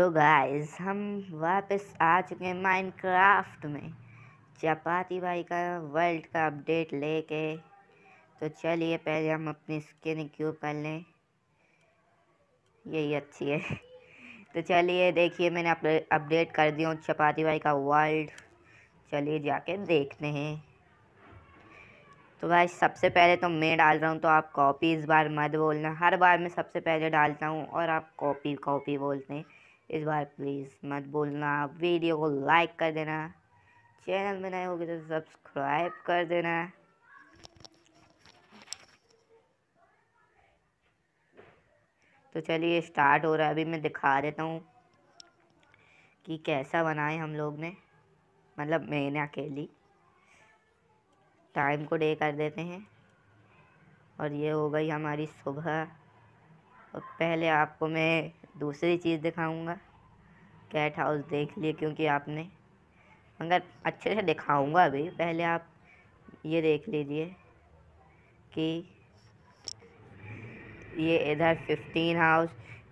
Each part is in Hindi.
तो गाइस हम वापस आ चुके हैं माइनक्राफ्ट में चपाती भाई का वर्ल्ड का अपडेट लेके तो चलिए पहले हम अपनी स्किन क्यों कर लें यही अच्छी है तो चलिए देखिए मैंने अपडेट कर दिया हूँ चपाती भाई का वर्ल्ड चलिए जाके देखते हैं तो भाई सबसे पहले तो मैं डाल रहा हूँ तो आप कॉपी इस बार मत बोलना हर बार मैं सबसे पहले डालता हूँ और आप कॉपी कॉपी बोलते हैं इस बार प्लीज़ मत बोलना वीडियो को लाइक कर देना चैनल में नए होगी तो सब्सक्राइब कर देना तो चलिए स्टार्ट हो रहा है अभी मैं दिखा देता हूँ कि कैसा बनाए हम लोग ने मतलब मैंने अकेली टाइम को डे कर देते हैं और ये हो गई हमारी सुबह और पहले आपको मैं दूसरी चीज़ दिखाऊंगा कैट हाउस देख लिए क्योंकि आपने मगर अच्छे से दिखाऊंगा अभी पहले आप ये देख लीजिए कि ये इधर फिफ्टीन हाउस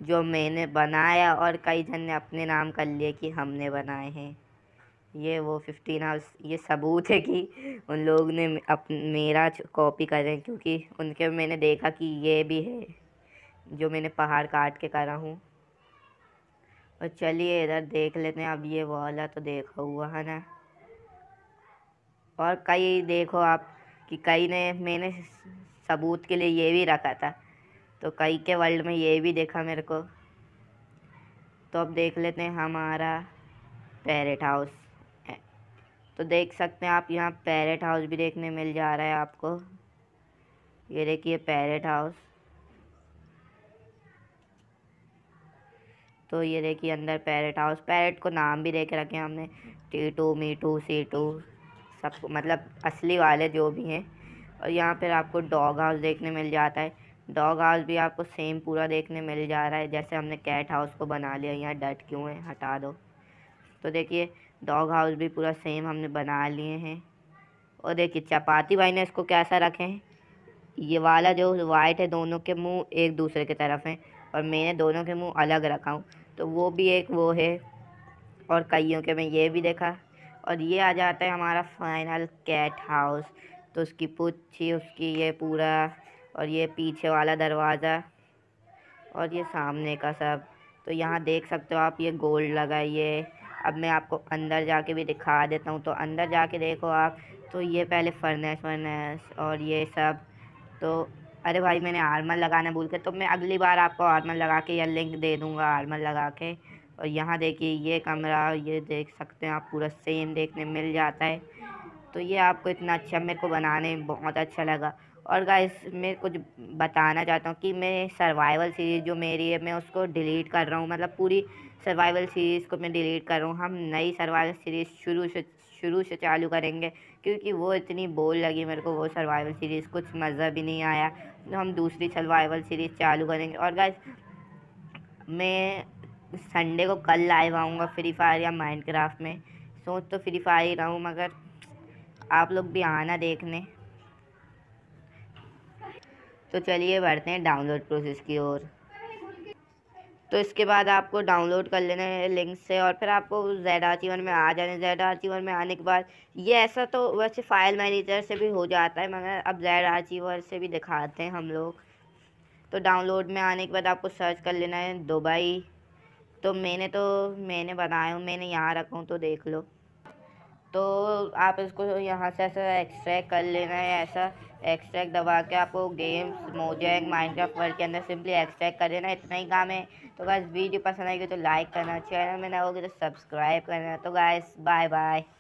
जो मैंने बनाया और कई जन ने अपने नाम कर लिए कि हमने बनाए हैं ये वो फिफ्टीन हाउस ये सबूत है कि उन लोग ने अप मेरा कॉपी करें क्योंकि उनके मैंने देखा कि ये भी है जो मैंने पहाड़ काट के करा हूँ और चलिए इधर देख लेते हैं अब ये वाला तो देखा हुआ है ना और कई देखो आप कि कई ने मैंने सबूत के लिए ये भी रखा था तो कई के वर्ल्ड में ये भी देखा मेरे को तो अब देख लेते हैं हमारा पैरेट हाउस तो देख सकते हैं आप यहाँ पैरेट हाउस भी देखने मिल जा रहा है आपको ये देखिए पैरेट हाउस तो ये देखिए अंदर पैरेट हाउस पैरेट को नाम भी देके रखे हमने टीटू मीटू सीटू सब मतलब असली वाले जो भी हैं और यहाँ पर आपको डॉग हाउस देखने मिल जाता है डॉग हाउस भी आपको सेम पूरा देखने मिल जा रहा है जैसे हमने कैट हाउस को बना लिया यहाँ डट क्यों है हटा दो तो देखिए डॉग हाउस भी पूरा सेम हमने बना लिए हैं और देखिए चपाती भाई ने इसको कैसा रखे हैं ये वाला जो वाइट है दोनों के मुंह एक दूसरे की तरफ हैं और मैंने दोनों के मुंह अलग रखा हूँ तो वो भी एक वो है और कईयों के में ये भी देखा और ये आ जाता है हमारा फाइनल कैट हाउस तो उसकी पुच्छी उसकी ये पूरा और ये पीछे वाला दरवाज़ा और ये सामने का सब तो यहाँ देख सकते हो आप ये गोल्ड लगाइए अब मैं आपको अंदर जाके भी दिखा देता हूँ तो अंदर जाके देखो आप तो ये पहले फर्नेस वर्नेस और ये सब तो अरे भाई मैंने आर्मर लगाना भूल गया तो मैं अगली बार आपको आर्मर लगा के या लिंक दे दूँगा आर्मर लगा के और यहाँ देखिए ये कमरा ये देख सकते हैं आप पूरा सेम देखने मिल जाता है तो ये आपको इतना अच्छा मेरे को बनाने में बहुत अच्छा लगा और गाइस मैं कुछ बताना चाहता हूँ कि मैं सर्वाइवल सीरीज़ जो मेरी है मैं उसको डिलीट कर रहा हूँ मतलब पूरी सर्वाइवल सीरीज़ को मैं डिलीट कर रहा हूँ हम नई सर्वाइवल सीरीज़ शुरू से शुरू से चालू करेंगे क्योंकि वो इतनी बोल लगी मेरे को वो सर्वाइवल सीरीज़ कुछ मज़ा भी नहीं आया तो हम दूसरी सर्वाइवल सीरीज़ चालू करेंगे और गाइस मैं संडे को कल लाइव आऊँगा फ्री फायर या माइनक्राफ्ट में सोच तो फ्री फायर ही रहा हूँ मगर आप लोग भी आना देखने तो चलिए बढ़ते हैं डाउनलोड प्रोसेस की ओर तो इसके बाद आपको डाउनलोड कर लेना है लिंक से और फिर आपको जेड आर टी वन में आ जाना है जेड आर टी वन में आने के बाद ये ऐसा तो वैसे फाइल मैनेजर से भी हो जाता है मगर अब जेड आर टी वन से भी दिखाते हैं हम लोग तो डाउनलोड में आने के बाद आपको सर्च कर लेना है दुबई तो मैंने तो मैंने बनाया हूँ मैंने यहाँ रखा हूँ तो देख लो तो आप इसको यहाँ से ऐसा एक्सट्रैक्ट कर लेना है ऐसा एक्सट्रैक्ट दबा के आपको गेम्स मोजैक माइनक्राफ्ट वर्ल्ड के अंदर सिंपली एक्सट्रैक्ट कर लेना इतना ही काम है तो गाइस वीडियो पसंद आएगी तो लाइक करना चैनल में ना होगी तो सब्सक्राइब करना तो गाइस बाय बाय